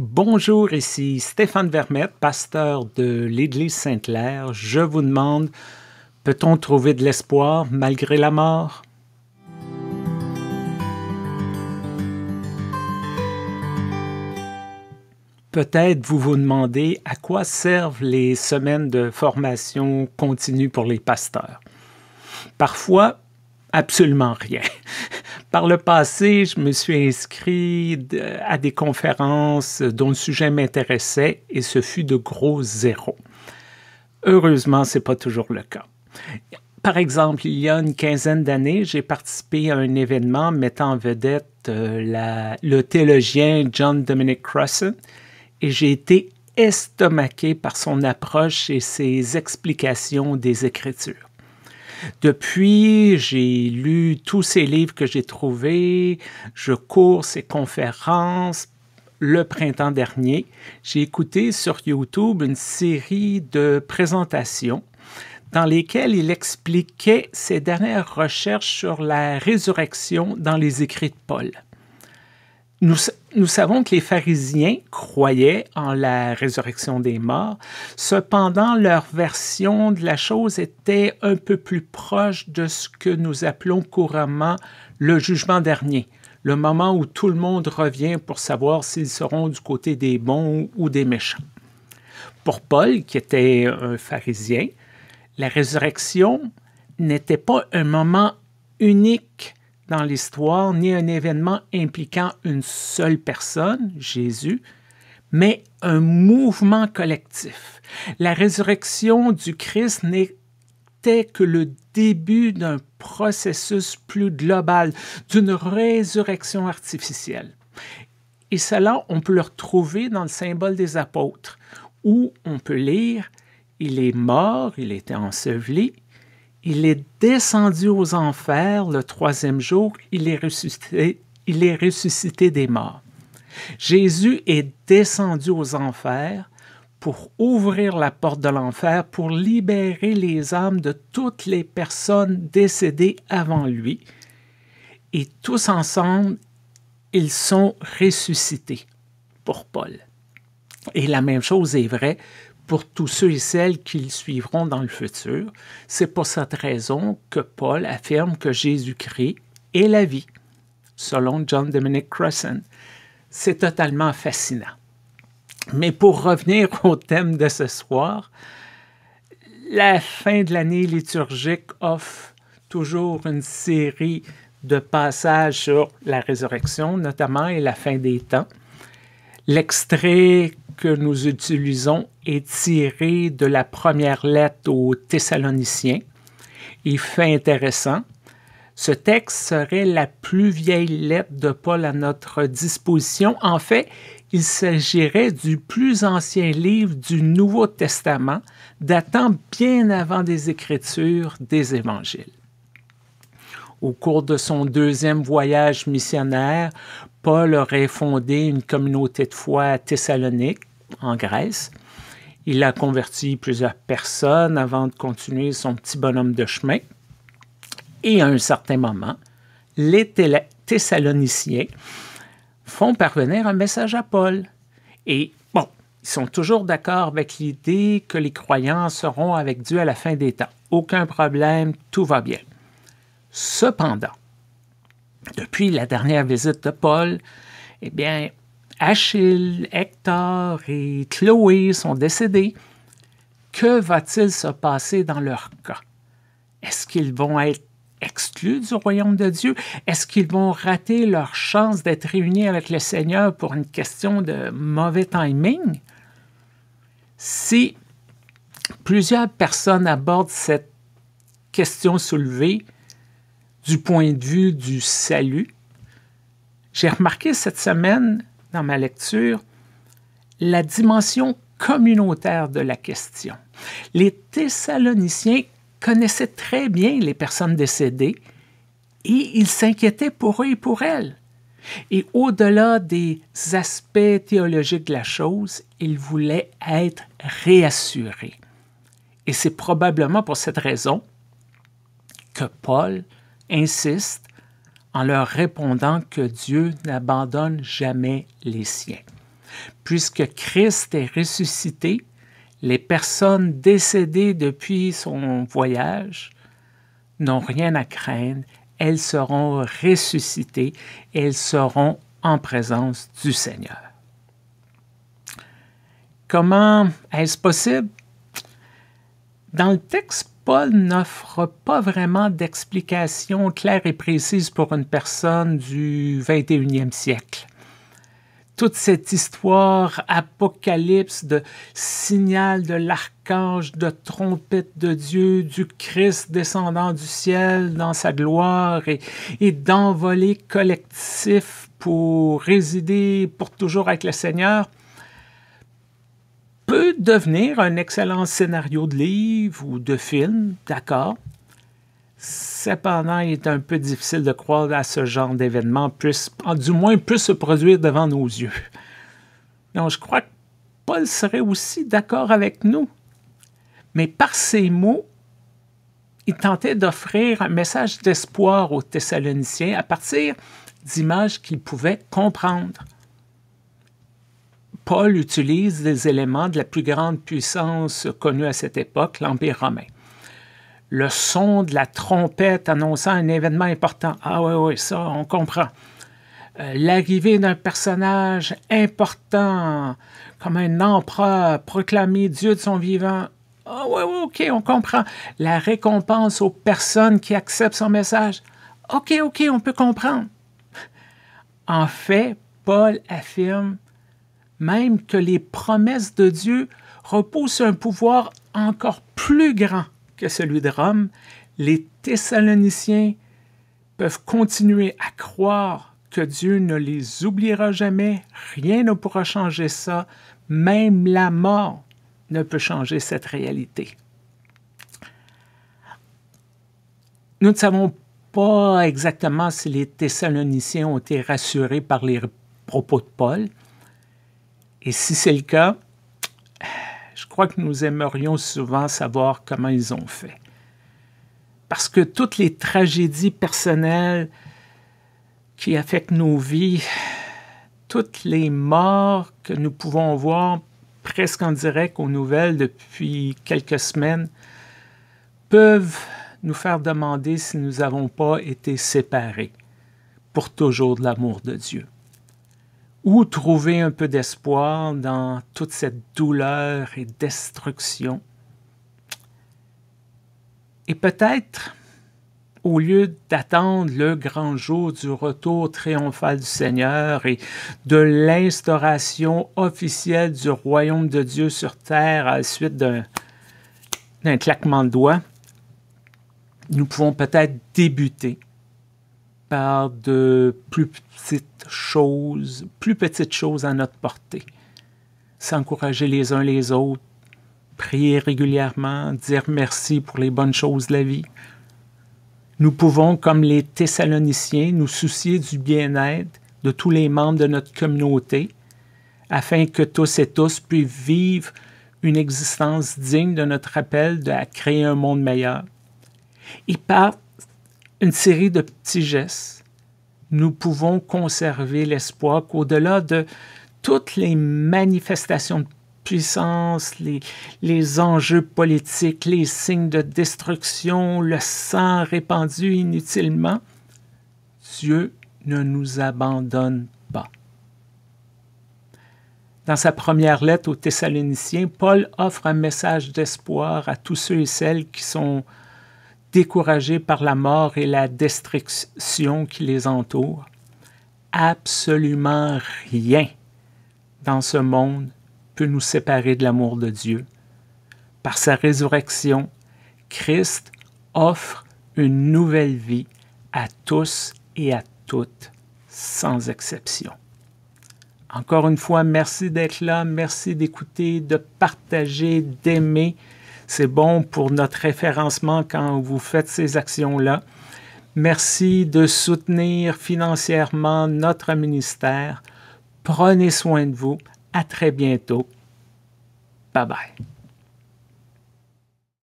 Bonjour, ici Stéphane Vermette, pasteur de l'Église Sainte-Claire. Je vous demande, peut-on trouver de l'espoir malgré la mort? Peut-être vous vous demandez à quoi servent les semaines de formation continue pour les pasteurs. Parfois, absolument rien. Par le passé, je me suis inscrit euh, à des conférences dont le sujet m'intéressait et ce fut de gros zéros. Heureusement, ce n'est pas toujours le cas. Par exemple, il y a une quinzaine d'années, j'ai participé à un événement mettant en vedette euh, le théologien John Dominic Crossan et j'ai été estomaqué par son approche et ses explications des Écritures. Depuis, j'ai lu tous ces livres que j'ai trouvés, je cours ces conférences. Le printemps dernier, j'ai écouté sur YouTube une série de présentations dans lesquelles il expliquait ses dernières recherches sur la résurrection dans les écrits de Paul. Nous, savons que les pharisiens croyaient en la résurrection des morts, cependant leur version de la chose était un peu plus proche de ce que nous appelons couramment le jugement dernier, le moment où tout le monde revient pour savoir s'ils seront du côté des bons ou des méchants. Pour Paul, qui était un pharisien, la résurrection n'était pas un moment unique dans l'histoire ni un événement impliquant une seule personne, Jésus, mais un mouvement collectif. La résurrection du Christ n'était que le début d'un processus plus global, d'une résurrection artificielle. Et cela, on peut le retrouver dans le symbole des apôtres, où on peut lire Il est mort, il était enseveli, il est descendu aux enfers le troisième jour, il est ressuscité, il est ressuscité des morts. Jésus est descendu aux enfers pour ouvrir la porte de l'enfer, pour libérer les âmes de toutes les personnes décédées avant lui. Et tous ensemble, ils sont ressuscités pour Paul. Et la même chose est vraie pour tous ceux et celles qui le suivront dans le futur. C'est pour cette raison que Paul affirme que Jésus-Christ est la vie, selon John Dominic Crescent. C'est totalement fascinant. Mais pour revenir au thème de ce soir, la fin de l'année liturgique offre toujours une série de passages sur la résurrection, notamment, et la fin des temps. L'extrait que nous utilisons est tiré de la première lettre aux Thessaloniciens. Et fait intéressant, ce texte serait la plus vieille lettre de Paul à notre disposition. En fait, il s'agirait du plus ancien livre du Nouveau Testament, datant bien avant des Écritures des Évangiles. Au cours de son deuxième voyage missionnaire, Paul aurait fondé une communauté de foi à Thessalonique en Grèce. Il a converti plusieurs personnes avant de continuer son petit bonhomme de chemin. Et à un certain moment, les Thessaloniciens font parvenir un message à Paul. Et bon, ils sont toujours d'accord avec l'idée que les croyants seront avec Dieu à la fin des temps. Aucun problème, tout va bien. Cependant, depuis la dernière visite de Paul, eh bien, Achille, Hector et Chloé sont décédés, que va-t-il se passer dans leur cas? Est-ce qu'ils vont être exclus du royaume de Dieu? Est-ce qu'ils vont rater leur chance d'être réunis avec le Seigneur pour une question de mauvais timing? Si plusieurs personnes abordent cette question soulevée du point de vue du salut, j'ai remarqué cette semaine dans ma lecture la dimension communautaire de la question. Les Thessaloniciens connaissaient très bien les personnes décédées et ils s'inquiétaient pour eux et pour elles. Et au-delà des aspects théologiques de la chose, ils voulaient être réassurés. Et c'est probablement pour cette raison que Paul insiste en leur répondant que Dieu n'abandonne jamais les siens. Puisque Christ est ressuscité, les personnes décédées depuis son voyage n'ont rien à craindre, elles seront ressuscitées, elles seront en présence du Seigneur. Comment est-ce possible? Dans le texte, Paul n'offre pas vraiment d'explication claire et précise pour une personne du 21e siècle. Toute cette histoire apocalypse de signal de l'archange, de trompette de Dieu, du Christ descendant du ciel dans sa gloire et, et d'envolée collectif pour résider pour toujours avec le Seigneur, peut devenir un excellent scénario de livre ou de film, d'accord. Cependant, il est un peu difficile de croire à ce genre d'événement, du moins puisse se produire devant nos yeux. Donc, je crois que Paul serait aussi d'accord avec nous. Mais par ces mots, il tentait d'offrir un message d'espoir aux Thessaloniciens à partir d'images qu'ils pouvaient comprendre. Paul utilise des éléments de la plus grande puissance connue à cette époque, l'Empire romain. Le son de la trompette annonçant un événement important. Ah oui, oui, ça, on comprend. Euh, l'arrivée d'un personnage important, comme un empereur proclamé Dieu de son vivant. Ah oui, oui, ok, on comprend. La récompense aux personnes qui acceptent son message. Ok, ok, on peut comprendre. En fait, Paul affirme même que les promesses de Dieu reposent sur un pouvoir encore plus grand que celui de Rome, les Thessaloniciens peuvent continuer à croire que Dieu ne les oubliera jamais, rien ne pourra changer ça, même la mort ne peut changer cette réalité. Nous ne savons pas exactement si les Thessaloniciens ont été rassurés par les propos de Paul, et si c'est le cas, je crois que nous aimerions souvent savoir comment ils ont fait. Parce que toutes les tragédies personnelles qui affectent nos vies, toutes les morts que nous pouvons voir presque en direct aux nouvelles depuis quelques semaines, peuvent nous faire demander si nous n'avons pas été séparés pour toujours de l'amour de Dieu ou trouver un peu d'espoir dans toute cette douleur et destruction. Et peut-être, au lieu d'attendre le grand jour du retour triomphal du Seigneur et de l'instauration officielle du royaume de Dieu sur terre à la suite d'un, d'un claquement de doigts, nous pouvons peut-être débuter par de plus petites choses, plus petites choses à notre portée. S'encourager les uns les autres, prier régulièrement, dire merci pour les bonnes choses de la vie. Nous pouvons, comme les Thessaloniciens, nous soucier du bien-être de tous les membres de notre communauté, afin que tous et tous puissent vivre une existence digne de notre appel de à créer un monde meilleur. Et parle une série de petits gestes, nous pouvons conserver l'espoir qu'au-delà de toutes les manifestations de puissance, les, enjeux politiques, les signes de destruction, le sang répandu inutilement, Dieu ne nous abandonne pas. Dans sa première lettre aux Thessaloniciens, Paul offre un message d'espoir à tous ceux et celles qui sont découragés par la mort et la destruction qui les entoure? Absolument rien dans ce monde peut nous séparer de l'amour de Dieu. Par sa résurrection, Christ offre une nouvelle vie à tous et à toutes, sans exception. Encore une fois, merci d'être là, merci d'écouter, de partager, d'aimer. C'est bon pour notre référencement quand vous faites ces actions-là. Merci de soutenir financièrement notre ministère. Prenez soin de vous. À très bientôt. Bye bye.